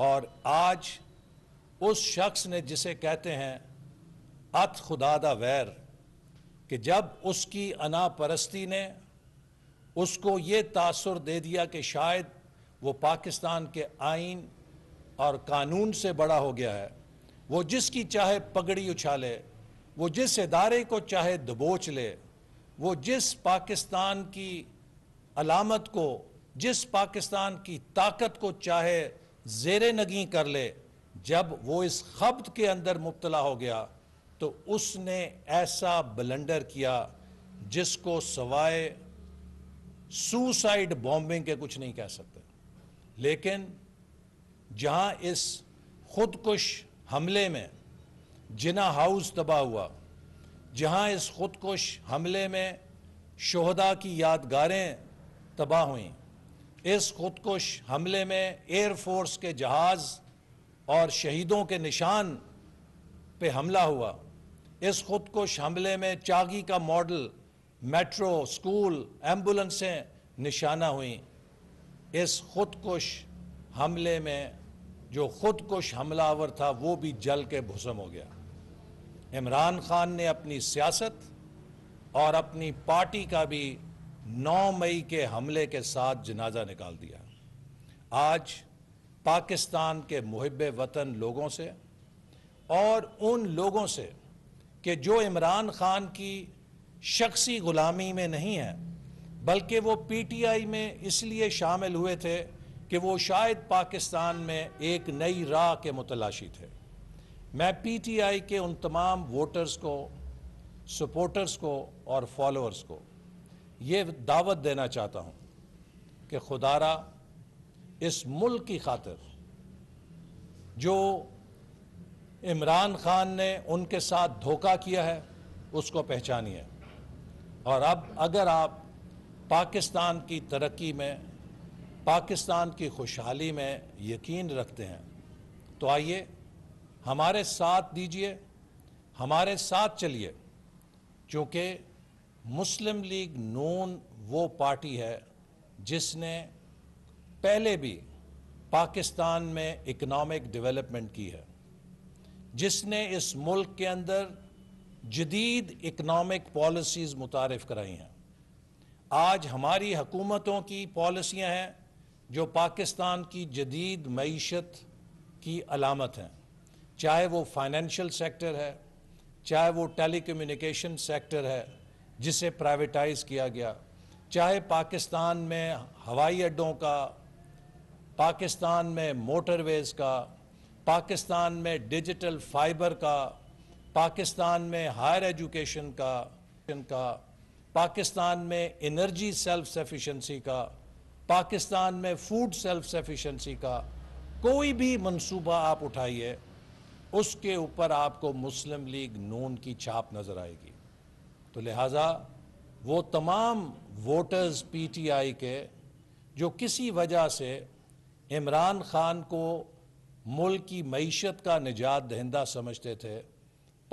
और आज उस शख्स ने जिसे कहते हैं अत खुदादा वैर कि जब उसकी अना परस्ती ने उसको ये तासर दे दिया कि शायद वो पाकिस्तान के आइन और कानून से बड़ा हो गया है वो जिसकी चाहे पगड़ी उछाले वो जिस इदारे को चाहे दबोच ले वो जिस पाकिस्तान की अलामत को जिस पाकिस्तान की ताकत को चाहे जेर नगी कर ले जब वो इस खब्त के अंदर मुबतला हो गया तो उसने ऐसा बलंडर किया जिसको सवाए सुसाइड बॉम्बिंग के कुछ नहीं कह सकते लेकिन जहां इस खुदकुश हमले में जिना हाउस तबाह हुआ जहां इस खुदकुश हमले में शहदा की यादगारें तबाह हुईं इस खुदकुश हमले में एयरफोर्स के जहाज और शहीदों के निशान पे हमला हुआ इस खुदकुश हमले में चागी का मॉडल मेट्रो स्कूल एम्बुलेंसें निशाना हुई इस खुदकुश हमले में जो खुदकुश हमलावर था वो भी जल के भुसम हो गया इमरान खान ने अपनी सियासत और अपनी पार्टी का भी 9 मई के हमले के साथ जनाजा निकाल दिया आज पाकिस्तान के मुहब वतन लोगों से और उन लोगों से कि जो इमरान खान की शख्सी ग़ुलामी में नहीं है बल्कि वो पी टी आई में इसलिए शामिल हुए थे कि वो शायद पाकिस्तान में एक नई राह के मुतलाशी थे मैं पी टी आई के उन तमाम वोटर्स को सपोर्टर्स को और फॉलोअर्स को ये दावत देना चाहता हूँ कि खुदारा इस मुल्क की खातिर जो इमरान खान ने उनके साथ धोखा किया है उसको पहचानिए और अब अगर आप पाकिस्तान की तरक्की में पाकिस्तान की खुशहाली में यकीन रखते हैं तो आइए हमारे साथ दीजिए हमारे साथ चलिए क्योंकि मुस्लिम लीग नून वो पार्टी है जिसने पहले भी पाकिस्तान में इकनॉमिक डेवलपमेंट की है जिसने इस मुल्क के अंदर जदीद इकनॉमिक पॉलिसीज़ मुतारफ़ कराई हैं आज हमारी हकूमतों की पॉलिसियाँ हैं जो पाकिस्तान की जदीद मीशत की अलामत हैं चाहे वो फाइनेंशियल सेक्टर है चाहे वो टेलीकम्युनिकेशन सेक्टर है जिसे प्राइवेटाइज किया गया चाहे पाकिस्तान में हवाई अड्डों का पाकिस्तान में मोटरवेज का पाकिस्तान में डिजिटल फाइबर का पाकिस्तान में हायर एजुकेशन का का पाकिस्तान में एनर्जी सेल्फ सफिशेंसी का पाकिस्तान में फूड सेल्फ सफिशेंसी का कोई भी मंसूबा आप उठाइए उसके ऊपर आपको मुस्लिम लीग नून की छाप नज़र आएगी तो लिहाजा वो तमाम वोटर्स पीटीआई के जो किसी वजह से इमरान खान को मुल्क की मीशत का निजात दहिंदा समझते थे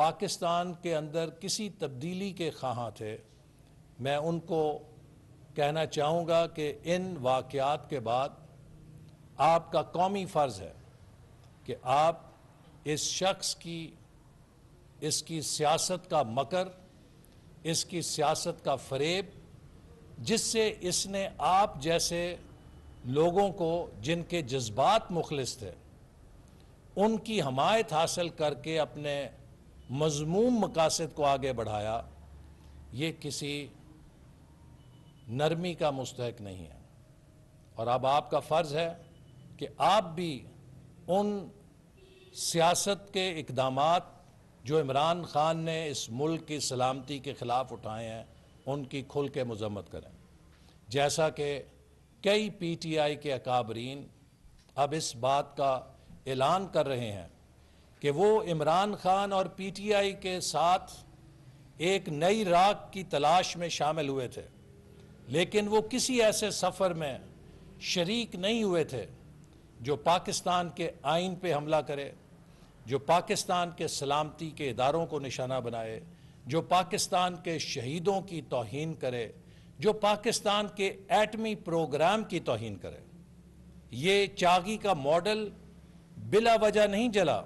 पाकिस्तान के अंदर किसी तब्दीली के खां थे मैं उनको कहना चाहूँगा कि इन वाक़ात के बाद आपका कौमी फ़र्ज़ है कि आप इस शख्स की इसकी सियासत का मकर इसकी सियासत का फरेब जिससे इसने आप जैसे लोगों को जिनके जज्बात मुखलिस थे उनकी हमायत हासिल करके अपने मजमूम मकासद को आगे बढ़ाया ये किसी नरमी का मुस्तक नहीं है और अब आपका फ़र्ज़ है कि आप भी उन सियासत के इकदाम जो इमरान खान ने इस मुल्क की सलामती के ख़िलाफ़ उठाए हैं उनकी खुल के मजम्मत करें जैसा कि कई पी टी आई के अकाबरीन अब इस बात का ऐलान कर रहे हैं कि वो इमरान खान और पी टी आई के साथ एक नई राग की तलाश में शामिल हुए थे लेकिन वो किसी ऐसे सफ़र में शरीक नहीं हुए थे जो पाकिस्तान के आइन पर हमला करे जो पाकिस्तान के सलामती के इदारों को निशाना बनाए जो पाकिस्तान के शहीदों की तोहन करे जो पाकिस्तान के एटमी प्रोग्राम की तोहन करे ये चागी का मॉडल बिला वजह नहीं जला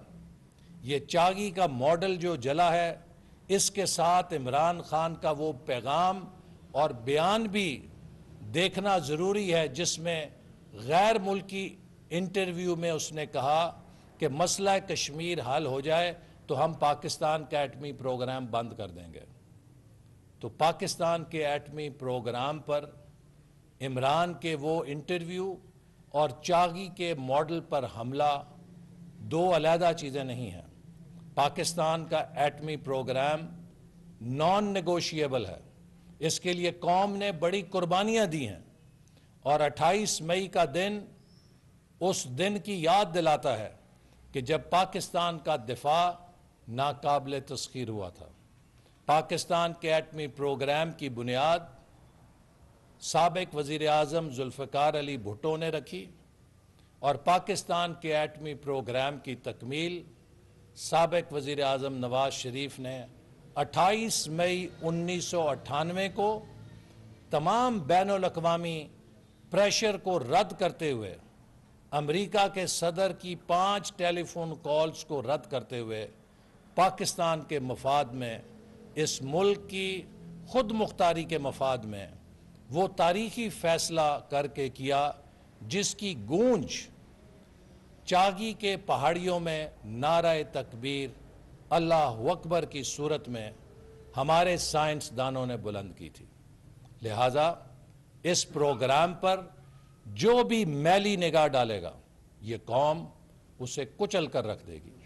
ये चागी का मॉडल जो जला है इसके साथ इमरान खान का वो पैगाम और बयान भी देखना ज़रूरी है जिसमें गैर मुल्की इंटरव्यू में उसने कहा कि मसला कश्मीर हल हो जाए तो हम पाकिस्तान का एटमी प्रोग्राम बंद कर देंगे तो पाकिस्तान के एटमी प्रोग्राम पर इमरान के वो इंटरव्यू और चागी के मॉडल पर हमला दो अलहदा चीज़ें नहीं हैं पाकिस्तान का एटमी प्रोग्राम नॉन नगोशियबल है इसके लिए कौम ने बड़ी कुर्बानियाँ दी हैं और 28 मई का दिन उस दिन की याद दिलाता है कि जब पाकिस्तान का दिफा नाकबिल तस्खीर हुआ था पाकिस्तान के एटमी प्रोग्राम की बुनियाद सबक वज़ी अजम जुल्फ़ार अली भुटो ने रखी और पाकिस्तान के एटमी प्रोग्राम की तकमील सबक वज़ी अजम नवाज शरीफ ने 28 मई उन्नीस सौ अट्ठानवे को तमाम बैन अवी प्रेशर को रद्द करते हुए अमेरिका के सदर की पांच टेलीफोन कॉल्स को रद्द करते हुए पाकिस्तान के मफाद में इस मुल्क की खुद मुख्तारी के मफाद में वो तारीखी फैसला करके किया जिसकी गूंज चागी के पहाड़ियों में नारा तकबीर अल्लाह अकबर की सूरत में हमारे साइंसदानों ने बुलंद की थी लिहाजा इस प्रोग्राम पर जो भी मैली निगाह डालेगा ये कौम उसे कुचल कर रख देगी